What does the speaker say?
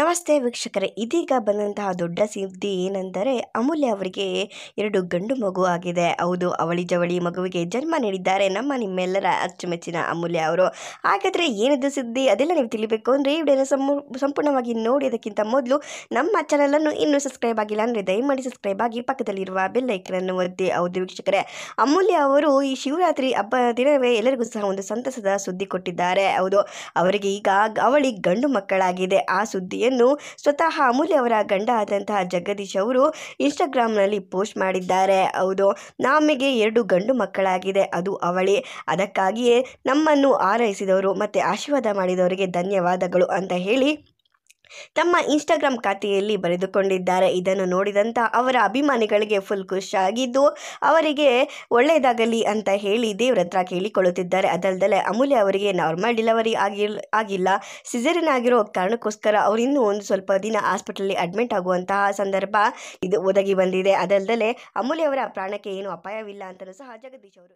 ನಮಸ್ತೆ ವೀಕ್ಷಕರೇ ಇದೀಗ ಬಂದಂತಹ ದೊಡ್ಡ ಸುದ್ದಿ ಏನೆಂದರೆ ಅಮೂಲ್ಯ ಅವರಿಗೆ ಎರಡು ಗಂಡು ಮಗು ಆಗಿದೆ ಹೌದು ಅವಳಿ ಜವಳಿ ಮಗುವಿಗೆ ಜನ್ಮ ನೀಡಿದ್ದಾರೆ ನಮ್ಮ ನಿಮ್ಮೆಲ್ಲರ ಅಚ್ಚುಮೆಚ್ಚಿನ ಅಮೂಲ್ಯ ಅವರು ಹಾಗಾದರೆ ಏನಿದ್ದು ಸುದ್ದಿ ಅದೆಲ್ಲ ನೀವು ತಿಳಿಬೇಕು ಅಂದರೆ ಈ ವಿಡಿಯೋನ ಸಂಪೂರ್ಣವಾಗಿ ನೋಡಿ ಅದಕ್ಕಿಂತ ಮೊದಲು ನಮ್ಮ ಚಾನಲನ್ನು ಇನ್ನೂ ಸಬ್ಸ್ಕ್ರೈಬ್ ಆಗಿಲ್ಲ ಅಂದರೆ ದಯಮಾಡಿ ಸಬ್ಸ್ಕ್ರೈಬ್ ಆಗಿ ಪಕ್ಕದಲ್ಲಿರುವ ಅನ್ನು ಒತ್ತಿ ಹೌದು ವೀಕ್ಷಕರೇ ಅಮೂಲ್ಯ ಅವರು ಈ ಶಿವರಾತ್ರಿ ಹಬ್ಬ ದಿನವೇ ಎಲ್ಲರಿಗೂ ಸಹ ಒಂದು ಸಂತಸದ ಸುದ್ದಿ ಕೊಟ್ಟಿದ್ದಾರೆ ಹೌದು ಅವರಿಗೆ ಈಗ ಅವಳಿ ಗಂಡು ಮಕ್ಕಳಾಗಿದೆ ಆ ಸುದ್ದಿ ಮಾಹಿತಿಯನ್ನು ಸ್ವತಃ ಅಮೂಲ್ಯವರ ಗಂಡ ಆದಂತಹ ಜಗದೀಶ್ ಅವರು ಇನ್ಸ್ಟಾಗ್ರಾಮ್ನಲ್ಲಿ ಪೋಸ್ಟ್ ಮಾಡಿದ್ದಾರೆ ಹೌದು ನಮಗೆ ಎರಡು ಗಂಡು ಮಕ್ಕಳಾಗಿದೆ ಅದು ಅವಳಿ ಅದಕ್ಕಾಗಿಯೇ ನಮ್ಮನ್ನು ಆರೈಸಿದವರು ಮತ್ತು ಆಶೀರ್ವಾದ ಮಾಡಿದವರಿಗೆ ಧನ್ಯವಾದಗಳು ಅಂತ ಹೇಳಿ ತಮ್ಮ ಇನ್ಸ್ಟಾಗ್ರಾಮ್ ಖಾತೆಯಲ್ಲಿ ಬರೆದುಕೊಂಡಿದ್ದಾರೆ ಇದನ್ನು ನೋಡಿದಂಥ ಅವರ ಅಭಿಮಾನಿಗಳಿಗೆ ಫುಲ್ ಖುಷಿಯಾಗಿದ್ದು ಅವರಿಗೆ ಒಳ್ಳೆಯದಾಗಲಿ ಅಂತ ಹೇಳಿ ದೇವ್ರ ಹತ್ರ ಕೇಳಿಕೊಳ್ಳುತ್ತಿದ್ದಾರೆ ಅದಲ್ಲದೆ ಅಮೂಲ್ಯ ಅವರಿಗೆ ನಾರ್ಮಲ್ ಡೆಲಿವರಿ ಆಗಿಲ್ಲ ಸಿಜರಿನ್ ಆಗಿರೋ ಕಾರಣಕ್ಕೋಸ್ಕರ ಅವರು ಇನ್ನೂ ಒಂದು ಸ್ವಲ್ಪ ದಿನ ಆಸ್ಪಿಟಲ್ಲಿ ಅಡ್ಮಿಟ್ ಆಗುವಂತಹ ಸಂದರ್ಭ ಇದು ಒದಗಿ ಬಂದಿದೆ ಅದಲ್ಲದೆ ಅಮೂಲ್ಯ ಅವರ ಪ್ರಾಣಕ್ಕೆ ಏನು ಅಪಾಯವಿಲ್ಲ ಅಂತಲೂ ಸಹ ಜಗದೀಶ್ ಅವರು